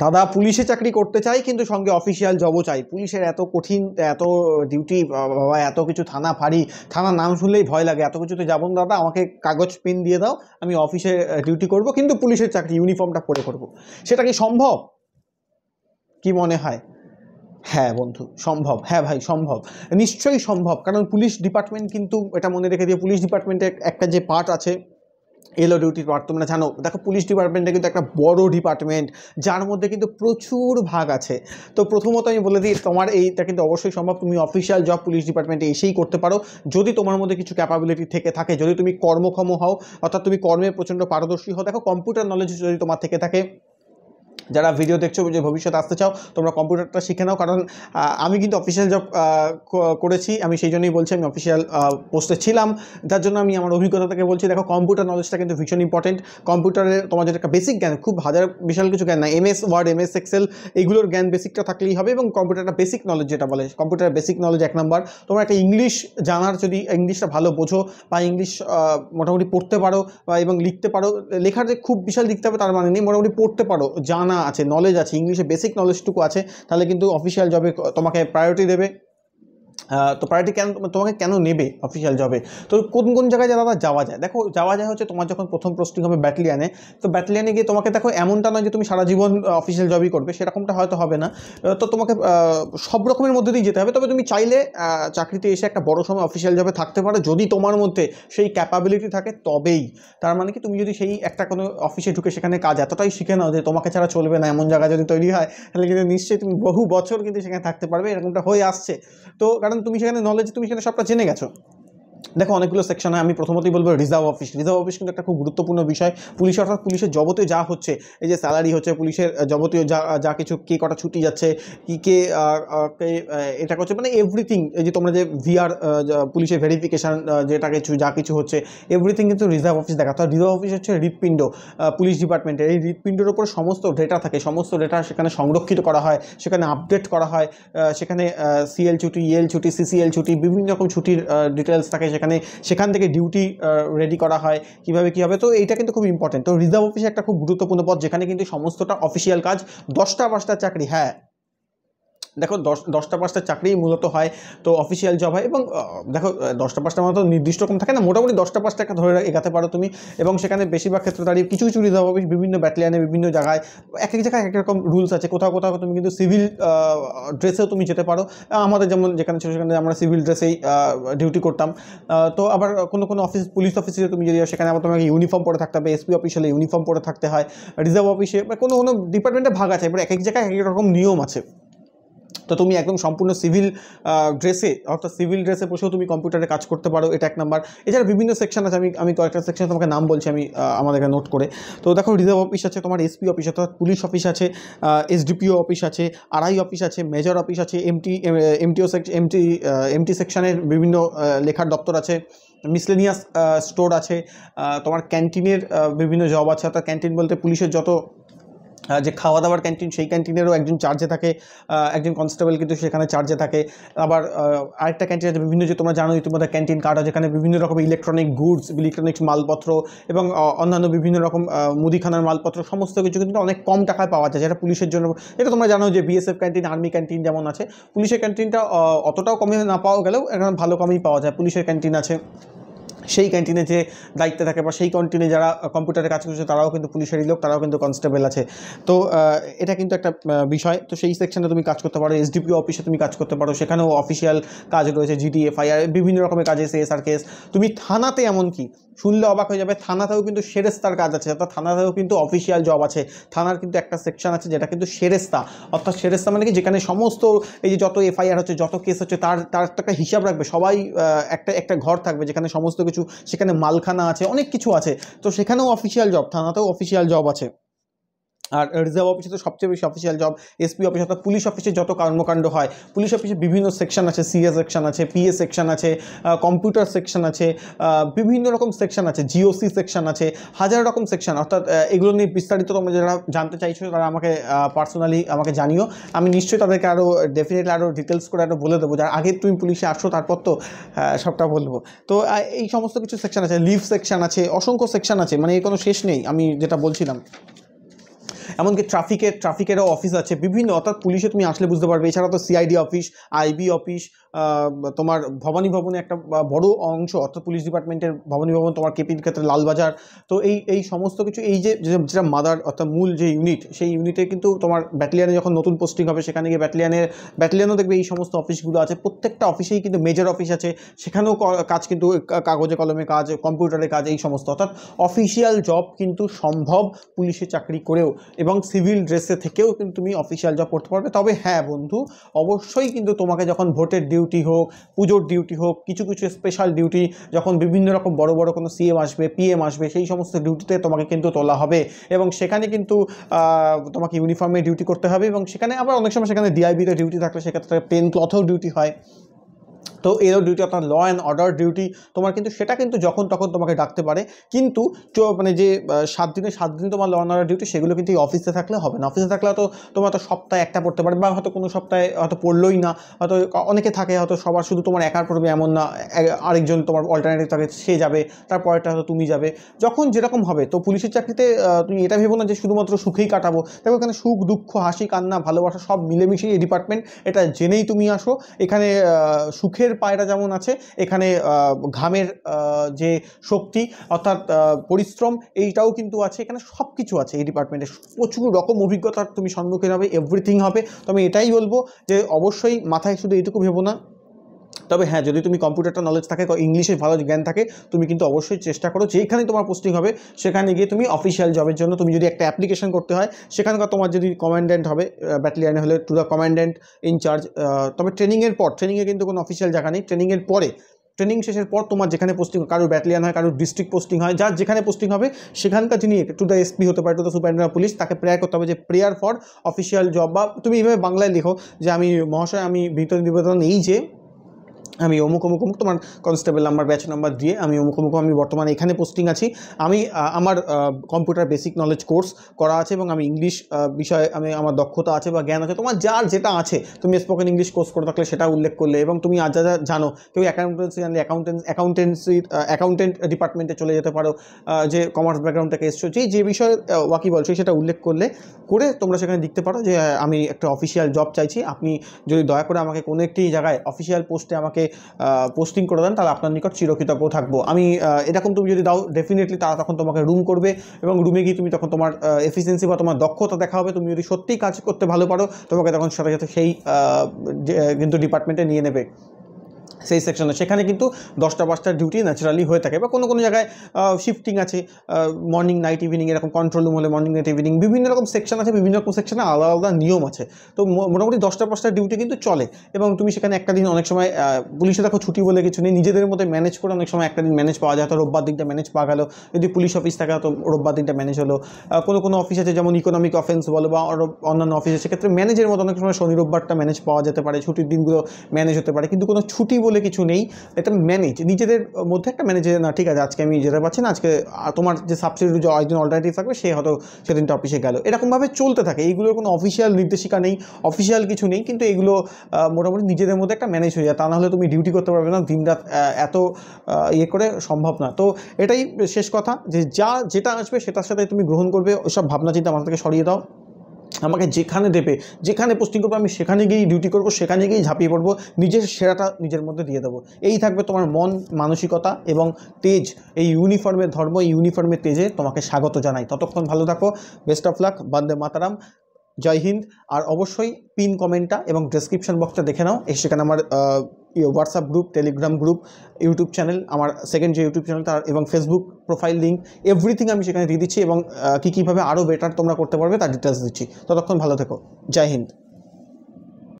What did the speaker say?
দাদা পুলিশে চাকরি করতে চাই কিন্তু সঙ্গে অফিসিয়াল জবও চাই পুলিশের এত কঠিন এত ডিউটি বাবা এত কিছু থানা ফাঁড়ি থানার নাম শুনলেই ভয় লাগে এত কিছুতে যাবো না দাদা আমাকে কাগজ পেন দিয়ে দাও আমি অফিসে ডিউটি করব কিন্তু পুলিশের চাকরি ইউনিফর্মটা পরে করব। সেটা কি সম্ভব কি মনে হয় হ্যাঁ বন্ধু সম্ভব হ্যাঁ ভাই সম্ভব নিশ্চয়ই সম্ভব কারণ পুলিশ ডিপার্টমেন্ট কিন্তু এটা মনে রেখে দিয়ে পুলিশ ডিপার্টমেন্টে একটা যে পার্ট আছে এলো ডিউটি তোমরা জানো দেখো পুলিশ ডিপার্টমেন্টটা কিন্তু একটা বড় ডিপার্টমেন্ট যার মধ্যে কিন্তু প্রচুর ভাগ আছে তো প্রথমত আমি বলে দিই তোমার এইটা কিন্তু অবশ্যই সম্ভব তুমি অফিসিয়াল জব পুলিশ ডিপার্টমেন্টে এসেই করতে পারো যদি তোমার মধ্যে কিছু ক্যাপাবিলিটি থেকে থাকে যদি তুমি কর্মক্ষম হও অর্থাৎ তুমি কর্মে প্রচণ্ড পারদর্শী হও দেখো কম্পিউটার নলেজ যদি তোমার থেকে থাকে যারা ভিডিও দেখছো যে ভবিষ্যতে আসতে চাও তোমরা কম্পিউটারটা শিখে নাও কারণ আমি কিন্তু অফিসিয়াল জব করেছি আমি সেই জন্যই বলছি আমি অফিসিয়াল পোস্টে ছিলাম যার জন্য আমি আমার অভিজ্ঞতা থেকে বলছি দেখো কম্পিউটার নলেজটা কিন্তু ভীষণ ইম্পর্টেন্ট কম্পিউটারে তোমার যেটা একটা বেসিক জ্ঞান খুব হাজার বিশাল কিছু জ্ঞান না এমএস ওয়ার্ড এমএস এক্সেল এগুলোর জ্ঞান বেসিকটা থাকলেই হবে এবং কম্পিউটারটা বেসিক নলেজ যেটা বলে কম্পিউটার বেসিক নলেজ এক নম্বর তোমরা একটা ইংলিশ জানার যদি ইংলিশটা ভালো বোঝো বা ইংলিশ মোটামুটি পড়তে পারো বা এবং লিখতে পারো লেখার যে খুব বিশাল লিখতে হবে তার মানে নেই মোটামুটি পড়তে পারো জানা জানা আছে নলেজ আছে ইংলিশে বেসিক নলেজটুকু আছে তাহলে কিন্তু অফিসিয়াল জবে তোমাকে প্রায়োরিটি দেবে হ্যাঁ, তো পার্টি কেন তোমাকে কেন নেবে অফিসিয়াল জবে তো কোন কোন জায়গায় দাদা যাওয়া যায় দেখো যাওয়া যায় হচ্ছে তোমার যখন প্রথম পোস্টিং হবে ব্যাটালিয়ানে তো ব্যাটালিয়ানে গিয়ে তোমাকে দেখো এমনটা নয় যে তুমি সারা জীবন অফিসিয়াল জবই করবে সেরকমটা হয়তো হবে না তো তোমাকে সব রকমের মধ্যে দিয়ে যেতে হবে তবে তুমি চাইলে চাকরিতে এসে একটা বড় সময় অফিসিয়াল জবে থাকতে পারো যদি তোমার মধ্যে সেই ক্যাপাবিলিটি থাকে তবেই তার মানে কি তুমি যদি সেই একটা কোনো অফিসে ঢুকে সেখানে কাজ এতটাই শিখে নাও যে তোমাকে ছাড়া চলবে না এমন জায়গা যদি তৈরি হয় তাহলে কিন্তু নিশ্চয়ই তুমি বহু বছর কিন্তু সেখানে থাকতে পারবে এরকমটা হয়ে আসছে তো কারণ তুমি সেখানে নলেজ তুমি সেখানে সবটা জেনে গেছো দেখো অনেকগুলো সেকশনে আমি প্রথমতেই বলবো রিজার্ভ অফিস রিজার্ভ অফিস কিন্তু একটা খুব গুরুত্বপূর্ণ বিষয় পুলিশ অর্থাৎ পুলিশের জগতে যা হচ্ছে এই যে স্যালারি হচ্ছে পুলিশের যাবতীয় যা যা কিছু কে কটা ছুটি যাচ্ছে কী কে এটা করছে মানে এভরিথিং এই যে তোমরা যে ভিআর পুলিশের ভেরিফিকেশান যেটা কিছু যা কিছু হচ্ছে এভরিথিং কিন্তু রিজার্ভ অফিস দেখা তো রিজার্ভ অফিস হচ্ছে হৃৎপিণ্ড পুলিশ ডিপার্টমেন্টের এই হৃৎপিণ্ডের ওপর সমস্ত ডেটা থাকে সমস্ত ডেটা সেখানে সংরক্ষিত করা হয় সেখানে আপডেট করা হয় সেখানে সিএল ছুটি ইএল e ছুটি সিসিএল ছুটি বিভিন্ন রকম ছুটির ডিটেলস থাকে সেখানে সেখান থেকে ডিউটি রেডি করা হয় কিভাবে কী হবে তো এইটা কিন্তু খুব ইম্পর্টেন্ট তো রিজার্ভ অফিসে একটা খুব গুরুত্বপূর্ণ পদ যেখানে কিন্তু সমস্তটা অফিসিয়াল কাজ দশটা পাঁচটা চাকরি হ্যাঁ দেখো দশ দশটা পাঁচটা চাকরিই মূলত হয় তো অফিসিয়াল জব হয় এবং দেখো দশটা পাঁচটা মতো মানে নির্দিষ্ট কম থাকে না মোটামুটি দশটা পাঁচটাকে ধরে এগাতে পারো তুমি এবং সেখানে বেশিরভাগ ক্ষেত্রে দাঁড়িয়ে কিছু কিছু রিজার্ভ অফিস বিভিন্ন ব্যাটালিয়ানে বিভিন্ন জায়গায় এক এক জায়গায় এক রকম রুলস আছে কোথাও কোথাও তুমি কিন্তু সিভিল ড্রেসেও তুমি যেতে পারো আমাদের যেমন যেখানে ছিল সেখানে আমরা সিভিল ড্রেসেই ডিউটি করতাম তো আবার কোনো কোনো অফিস পুলিশ অফিসে তুমি যদি সেখানে আবার তোমাকে ইউনিফর্ম পরে থাকতে হবে এসপি হলে ইউনিফর্ম পরে থাকতে হয় রিজার্ভ অফিসে বা কোনো কোনো ডিপার্টমেন্টে ভাগ আছে এবার এক এক জায়গায় এক এক রকম নিয়ম আছে তো তুমি একদম সম্পূর্ণ সিভিল ড্রেসে অর্থাৎ সিভিল ড্রেসে বসেও তুমি কম্পিউটারে কাজ করতে পারো এটা এক নাম্বার এছাড়া বিভিন্ন সেকশন আছে আমি আমি কয়েকটা সেকশন তোমাকে নাম বলছি আমি আমাদের এখানে নোট করে তো দেখো রিজার্ভ অফিস আছে তোমার এসপি অফিস অর্থাৎ পুলিশ অফিস আছে এসডিপিও অফিস আছে আরআই অফিস আছে মেজর অফিস আছে MT MTO section MT MT সেকশনের বিভিন্ন লেখার দপ্তর আছে মিসলেনিয়াস স্টোর আছে তোমার ক্যান্টিনের বিভিন্ন জব আছে অর্থাৎ ক্যান্টিন বলতে পুলিশের যত যে খাওয়া দাওয়ার ক্যান্টিন সেই ক্যান্টিনেরও একজন চার্জে থাকে একজন কনস্টেবল কিন্তু সেখানে চার্জে থাকে আবার আরেকটা ক্যান্টিন আছে বিভিন্ন যে তোমরা জানো ইতিমধ্যে ক্যান্টিন কার্ড আছে যেখানে বিভিন্ন রকম ইলেকট্রনিক গুডস ইলেকট্রনিক্স মালপত্র এবং অন্যান্য বিভিন্ন রকম মুদিখানার মালপত্র সমস্ত কিছু কিন্তু অনেক কম টাকায় পাওয়া যায় যেটা পুলিশের জন্য এটা তোমরা জানো যে বিএসএফ ক্যান্টিন আর্মি ক্যান্টিন যেমন আছে পুলিশের ক্যান্টিনটা অতটাও কমে না পাওয়া গেলেও এখানে ভালো কমই পাওয়া যায় পুলিশের ক্যান্টিন আছে সেই ক্যান্টিনে যে দায়িত্বে থাকে বা সেই ক্যান্টিনে যারা কম্পিউটারে কাজ করছে তারাও কিন্তু পুলিশেরই লোক তারাও কিন্তু কনস্টেবল আছে তো এটা কিন্তু একটা বিষয় তো সেই সেকশনে তুমি কাজ করতে পারো এসডিপি অফিসে তুমি কাজ করতে পারো সেখানেও অফিসিয়াল কাজ রয়েছে জিডি এফআইআর বিভিন্ন রকমের কাজ আছে এসআর কেস তুমি থানাতে এমনকি শুনলে অবাক হয়ে যাবে থানাতেও কিন্তু সেরেস্তার কাজ আছে অর্থাৎ থানাতেও কিন্তু অফিসিয়াল জব আছে থানার কিন্তু একটা সেকশন আছে যেটা কিন্তু সেরেস্তা অর্থাৎ সেরেস্তা মানে কি যেখানে সমস্ত এই যে যত এফআইআর হচ্ছে যত কেস হচ্ছে তার তার একটা হিসাব রাখবে সবাই একটা একটা ঘর থাকবে যেখানে সমস্ত কিছু সেখানে মালখানা আছে অনেক কিছু আছে তো সেখানেও অফিসিয়াল জব থানাতেও অফিসিয়াল জব আছে আর রিজার্ভ অফিসে তো সবচেয়ে বেশি অফিসিয়াল জব এসপি অফিস অর্থাৎ পুলিশ অফিসে যত কর্মকাণ্ড হয় পুলিশ অফিসে বিভিন্ন সেকশন আছে সিএ সেকশন আছে পিএ সেকশন আছে কম্পিউটার সেকশন আছে বিভিন্ন রকম সেকশন আছে জিওসি সেকশন আছে হাজার রকম সেকশন অর্থাৎ এগুলো নিয়ে বিস্তারিত তোমরা যারা জানতে চাইছো তারা আমাকে পার্সোনালি আমাকে জানিও আমি নিশ্চয়ই তাদেরকে আরও ডেফিনেটলি আরও ডিটেলস করে আরও বলে দেবো যার আগে তুমি পুলিশে আসো তারপর তো সবটা বলবো তো এই সমস্ত কিছু সেকশন আছে লিভ সেকশন আছে অসংখ্য সেকশন আছে মানে এর কোনো শেষ নেই আমি যেটা বলছিলাম এমনকি ট্রাফিকের ট্রাফিকেরও অফিস আছে বিভিন্ন অর্থাৎ পুলিশে তুমি আসলে বুঝতে পারবে এছাড়া তো সিআইডি অফিস আইবি অফিস তোমার ভবানী ভবনে একটা বড় অংশ অর্থাৎ পুলিশ ডিপার্টমেন্টের ভবানী ভবন তোমার কেপির ক্ষেত্রে লালবাজার তো এই এই সমস্ত কিছু এই যে যেটা মাদার অর্থাৎ মূল যে ইউনিট সেই ইউনিটে কিন্তু তোমার ব্যাটালিয়ানে যখন নতুন পোস্টিং হবে সেখানে গিয়ে ব্যাটালিয়ানের ব্যাটালিয়ানও দেখবে এই সমস্ত অফিসগুলো আছে প্রত্যেকটা অফিসেই কিন্তু মেজর অফিস আছে সেখানেও কাজ কিন্তু কাগজে কলমে কাজ কম্পিউটারে কাজ এই সমস্ত অর্থাৎ অফিসিয়াল জব কিন্তু সম্ভব পুলিশে চাকরি করেও এবং সিভিল ড্রেসে থেকেও কিন্তু তুমি অফিসিয়াল জব করতে পারবে তবে হ্যাঁ বন্ধু অবশ্যই কিন্তু তোমাকে যখন ভোটের ডিউ ডিউটি হোক পুজোর ডিউটি হোক কিছু কিছু স্পেশাল ডিউটি যখন বিভিন্ন রকম বড় বড় কোনো সিএম আসবে পিএম আসবে সেই সমস্ত ডিউটিতে তোমাকে কিন্তু তোলা হবে এবং সেখানে কিন্তু তোমাকে ইউনিফর্মে ডিউটি করতে হবে এবং সেখানে আবার অনেক সময় সেখানে ডিআইবিতে ডিউটি থাকলে সেক্ষেত্রে প্লেন ক্লথেও ডিউটি হয় তো এরও ডিউটি আপনার ল অ্যান্ড অর্ডার ডিউটি তোমার কিন্তু সেটা কিন্তু যখন তখন তোমাকে ডাকতে পারে কিন্তু মানে যে সাত দিনে সাত দিন তোমার ল অ্যান্ড অর্ডার ডিউটি সেগুলো কিন্তু অফিসে থাকলে হবে না অফিসে থাকলে হয়তো তোমার তো সপ্তাহে একটা পড়তে পারে বা হয়তো কোনো সপ্তাহে হয়তো পড়লোই না হয়তো অনেকে থাকে হয়তো সবার শুধু তোমার একার পড়বে এমন না আরেকজন তোমার অল্টারনেটিভ থাকে সে যাবে তারপরেরটা হয়তো তুমি যাবে যখন যেরকম হবে তো পুলিশের চাকরিতে তুমি এটা ভেবো না যে শুধুমাত্র সুখেই কাটাবো দেখো এখানে সুখ দুঃখ হাসি কান্না ভালোবাসা সব মিলেমিশে এই ডিপার্টমেন্ট এটা জেনেই তুমি আসো এখানে সুখের ঘামের পায়রা যেমন আছে এখানে ঘামের যে শক্তি অর্থাৎ পরিশ্রম এইটাও কিন্তু আছে এখানে সব কিছু আছে এই ডিপার্টমেন্টে প্রচুর রকম অভিজ্ঞতার তুমি সম্মুখীন হবে এভরিথিং হবে আমি এটাই বলবো যে অবশ্যই মাথায় শুধু এইটুকু ভেবো না তবে হ্যাঁ যদি তুমি কম্পিউটারটা নলেজ থাকে ইংলিশে ভালো জ্ঞান থাকে তুমি কিন্তু অবশ্যই চেষ্টা করো যেখানে তোমার পোস্টিং হবে সেখানে গিয়ে তুমি অফিসিয়াল জবের জন্য তুমি যদি একটা অ্যাপ্লিকেশন করতে হয় সেখানকার তোমার যদি কমান্ড্যান্ট হবে ব্যাটালিয়ানে হলে টু দ্য কমান্ড্যান্ট ইনচার্জ তবে ট্রেনিংয়ের পর ট্রেনিংয়ে কিন্তু কোনো অফিসিয়াল জায়গা নেই ট্রেনিংয়ের পরে ট্রেনিং শেষের পর তোমার যেখানে পোস্টিং কারোর ব্যাটালিয়ান হয় কারোর ডিস্ট্রিক্ট পোস্টিং হয় যার যেখানে পোস্টিং হবে সেখানকার যিনি টু দ্য এসপি হতে পারে টু দ্য সুপারিন্টেন্ডেন্ট পুলিশ তাকে প্রেয়ার করতে হবে যে প্রেয়ার ফর অফিসিয়াল জব বা তুমি এইভাবে বাংলায় লিখো যে আমি মহাশয় আমি বিতর নিবেদন এই যে আমি অমুক অমুক অমুক তোমার কনস্টেবল নাম্বার ব্যাচ নাম্বার দিয়ে আমি অমুক অমুক আমি বর্তমানে এখানে পোস্টিং আছি আমি আমার কম্পিউটার বেসিক নলেজ কোর্স করা আছে এবং আমি ইংলিশ বিষয়ে আমি আমার দক্ষতা আছে বা জ্ঞান আছে তোমার যার যেটা আছে তুমি স্পোকেন ইংলিশ কোর্স করে থাকলে সেটা উল্লেখ করলে এবং তুমি আজ যা জানো কেউ অ্যাকাউন্টেন্সি জানলে অ্যাকাউন্টেন্স অ্যাকাউন্টেন্সি অ্যাকাউন্টেন্ট ডিপার্টমেন্টে চলে যেতে পারো যে কমার্স ব্যাকগ্রাউন্ড থেকে এসছো যে বিষয়ে ওয়াকি বলছো সেটা উল্লেখ করলে করে তোমরা সেখানে দেখতে পারো যে আমি একটা অফিসিয়াল জব চাইছি আপনি যদি দয়া করে আমাকে কোনো একটি জায়গায় অফিসিয়াল পোস্টে আমাকে পোস্টিং করে দেন তাহলে আপনার নিকট চিরকৃতজ্ঞ থাকবো আমি এরকম তুমি যদি দাও ডেফিনেটলি তারা তখন তোমাকে রুম করবে এবং রুমে গিয়ে তুমি তখন তোমার এফিসিয়েন্সি বা তোমার দক্ষতা দেখা হবে তুমি যদি সত্যিই কাজ করতে ভালো পারো তোমাকে তখন সাথে সাথে সেই কিন্তু ডিপার্টমেন্টে নিয়ে নেবে সেই সেকশনে সেখানে কিন্তু দশটা পাঁচটা ডিউটি ন্যাচারালি হয়ে থাকে বা কোনো কোনো জায়গায় শিফটিং আছে মর্নিং নাইট ইভিনিং এরকম কন্ট্রোল রুম হলে মর্নিং নাইট ইভিনিং বিভিন্ন রকম সেকশন আছে বিভিন্ন রকম সেকশনে আলাদা আলাদা নিয়ম আছে তো মোটামুটি দশটা পাঁচটা ডিউটি কিন্তু চলে এবং তুমি সেখানে একটা দিন অনেক সময় পুলিশে দেখো ছুটি বলে কিছু নেই নিজেদের মধ্যে ম্যানেজ করে অনেক সময় একটা দিন ম্যানেজ পাওয়া যায় তো রোববার দিনটা ম্যানেজ পাওয়া গেলো যদি পুলিশ অফিস থাকে তো রোববার দিনটা ম্যানেজ হলো কোনো কোনো অফিস আছে যেমন ইকোনমিক অফেন্স বলো বা অন্যান্য অফিসে সেক্ষেত্রে ম্যানেজের মতো অনেক সময় শনি রোববারটা ম্যানেজ পাওয়া যেতে পারে ছুটির দিনগুলো ম্যানেজ হতে পারে কিন্তু কোনো ছুটি বলে বলে কিছু নেই এটা ম্যানেজ নিজেদের মধ্যে একটা ম্যানেজ না ঠিক আছে আজকে আমি যেতে পারছি না আজকে তোমার যে সাবসিডি যে একজন অল্টারনেটিভ থাকবে সে হয়তো সেদিন অফিসে গেল এরকমভাবে চলতে থাকে এইগুলোর কোনো অফিসিয়াল নির্দেশিকা নেই অফিসিয়াল কিছু নেই কিন্তু এগুলো মোটামুটি নিজেদের মধ্যে একটা ম্যানেজ হয়ে যায় তা নাহলে তুমি ডিউটি করতে পারবে না দিনরাত এত ইয়ে করে সম্ভব না তো এটাই শেষ কথা যে যা যেটা আসবে সেটার সাথে তুমি গ্রহণ করবে ওইসব ভাবনা চিন্তা মাথা থেকে সরিয়ে দাও আমাকে যেখানে দেবে যেখানে পোস্টিং করবে আমি সেখানে গিয়েই ডিউটি করব সেখানে গিয়েই ঝাঁপিয়ে পড়বো নিজের সেরাটা নিজের মধ্যে দিয়ে দেবো এই থাকবে তোমার মন মানসিকতা এবং তেজ এই ইউনিফর্মের ধর্ম এই ইউনিফর্মের তেজে তোমাকে স্বাগত জানাই ততক্ষণ ভালো থাকো বেস্ট অফ লাক বন্দে মাতারাম জয় হিন্দ আর অবশ্যই পিন কমেন্টটা এবং ডেসক্রিপশন বক্সটা দেখে নাও সেখানে আমার WhatsApp group Telegram group YouTube channel আমার সেকেন্ড যে ইউটিউব চ্যানেল তার এবং ফেসবুক প্রোফাইল লিঙ্ক এভরিথিং আমি সেখানে দিয়ে দিচ্ছি এবং কী কীভাবে আরও বেটার তোমরা করতে পারবে তার ডিটেলস দিচ্ছি ততক্ষণ ভালো থেকো জয় হিন্দ